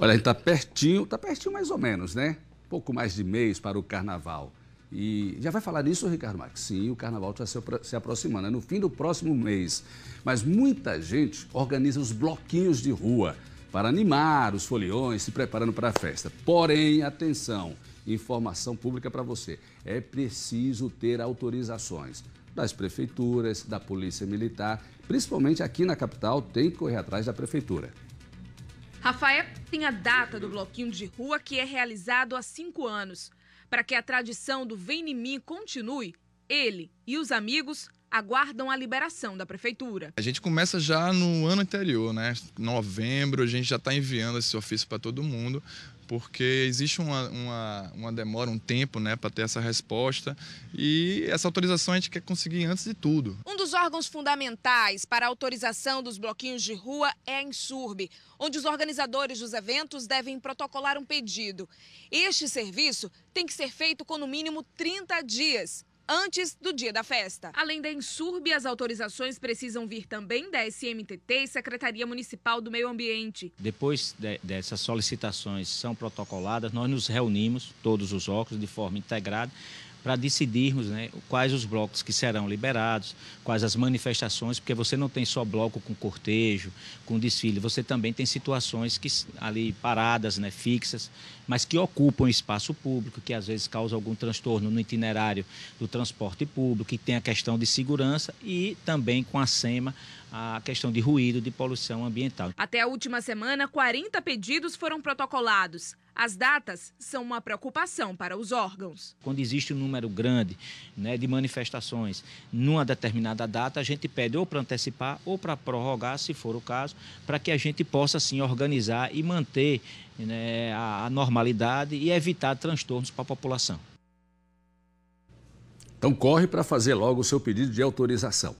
Olha, a gente está pertinho, está pertinho mais ou menos, né? Pouco mais de mês para o carnaval. E já vai falar nisso, Ricardo Marques? Sim, o carnaval está se, se aproximando, é no fim do próximo mês. Mas muita gente organiza os bloquinhos de rua para animar os foliões se preparando para a festa. Porém, atenção, informação pública para você. É preciso ter autorizações das prefeituras, da Polícia Militar, principalmente aqui na capital, tem que correr atrás da prefeitura. Rafael tem a data do bloquinho de rua que é realizado há cinco anos. Para que a tradição do Vem em Mim continue, ele e os amigos aguardam a liberação da prefeitura. A gente começa já no ano anterior, né? Novembro, a gente já está enviando esse ofício para todo mundo, porque existe uma, uma, uma demora, um tempo, né, para ter essa resposta. E essa autorização a gente quer conseguir antes de tudo. Um dos órgãos fundamentais para a autorização dos bloquinhos de rua é a Insurb, onde os organizadores dos eventos devem protocolar um pedido. Este serviço tem que ser feito com no mínimo 30 dias antes do dia da festa. Além da Insurb, as autorizações precisam vir também da SMTT e Secretaria Municipal do Meio Ambiente. Depois de, dessas solicitações são protocoladas, nós nos reunimos, todos os óculos, de forma integrada, para decidirmos né, quais os blocos que serão liberados, quais as manifestações, porque você não tem só bloco com cortejo, com desfile, você também tem situações que ali paradas, né, fixas, mas que ocupam espaço público, que às vezes causa algum transtorno no itinerário do transporte público, que tem a questão de segurança e também com a SEMA a questão de ruído, de poluição ambiental. Até a última semana, 40 pedidos foram protocolados. As datas são uma preocupação para os órgãos. Quando existe um número grande né, de manifestações numa determinada data, a gente pede ou para antecipar ou para prorrogar, se for o caso, para que a gente possa assim organizar e manter né, a, a normalidade e evitar transtornos para a população. Então corre para fazer logo o seu pedido de autorização.